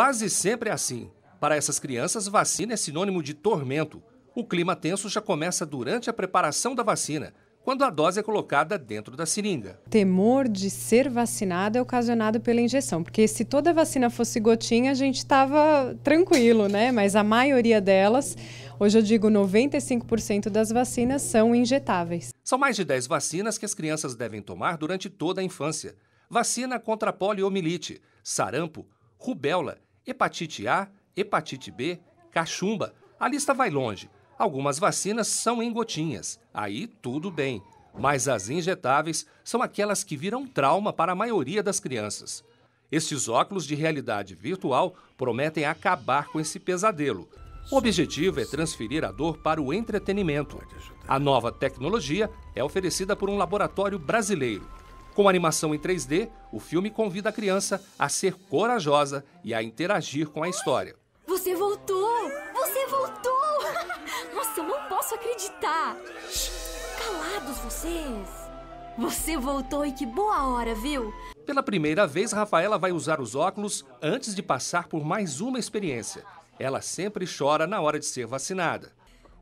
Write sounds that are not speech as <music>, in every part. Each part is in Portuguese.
Quase sempre é assim. Para essas crianças, vacina é sinônimo de tormento. O clima tenso já começa durante a preparação da vacina, quando a dose é colocada dentro da seringa. temor de ser vacinada é ocasionado pela injeção, porque se toda vacina fosse gotinha, a gente estava tranquilo, né? Mas a maioria delas, hoje eu digo 95% das vacinas são injetáveis. São mais de 10 vacinas que as crianças devem tomar durante toda a infância. Vacina contra poliomielite, sarampo, rubéola hepatite A, hepatite B, cachumba. A lista vai longe. Algumas vacinas são em gotinhas, aí tudo bem. Mas as injetáveis são aquelas que viram trauma para a maioria das crianças. Estes óculos de realidade virtual prometem acabar com esse pesadelo. O objetivo é transferir a dor para o entretenimento. A nova tecnologia é oferecida por um laboratório brasileiro. Com animação em 3D, o filme convida a criança a ser corajosa e a interagir com a história. Você voltou! Você voltou! <laughs> Nossa, eu não posso acreditar! Calados vocês! Você voltou e que boa hora, viu? Pela primeira vez, Rafaela vai usar os óculos antes de passar por mais uma experiência. Ela sempre chora na hora de ser vacinada.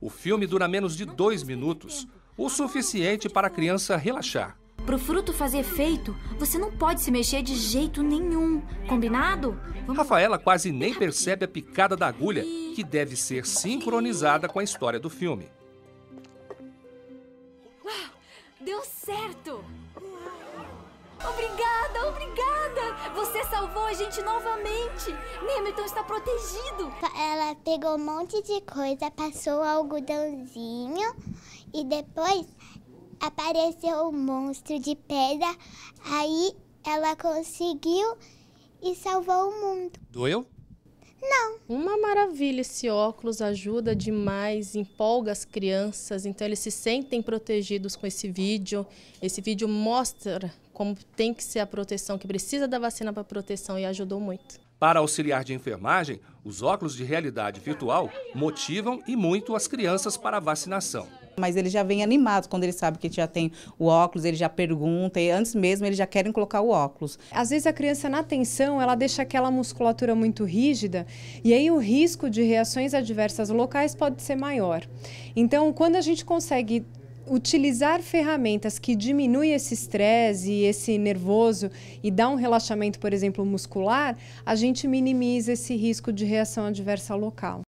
O filme dura menos de dois minutos, o suficiente para a criança relaxar. Pro fruto fazer efeito, você não pode se mexer de jeito nenhum. Combinado? Vamos... Rafaela quase nem percebe a picada da agulha, que deve ser sincronizada com a história do filme. Deu certo! Obrigada, obrigada! Você salvou a gente novamente! Nemeton está protegido! Ela pegou um monte de coisa, passou o algodãozinho e depois apareceu um monstro de pedra, aí ela conseguiu e salvou o mundo. Doeu? Não. Uma maravilha esse óculos ajuda demais, empolga as crianças, então eles se sentem protegidos com esse vídeo. Esse vídeo mostra como tem que ser a proteção, que precisa da vacina para proteção e ajudou muito. Para auxiliar de enfermagem, os óculos de realidade virtual motivam e muito as crianças para a vacinação. Mas ele já vem animado quando ele sabe que já tem o óculos, ele já pergunta, e antes mesmo eles já querem colocar o óculos. Às vezes a criança na tensão, ela deixa aquela musculatura muito rígida e aí o risco de reações adversas locais pode ser maior. Então, quando a gente consegue utilizar ferramentas que diminuem esse estresse e esse nervoso e dá um relaxamento, por exemplo, muscular, a gente minimiza esse risco de reação adversa local.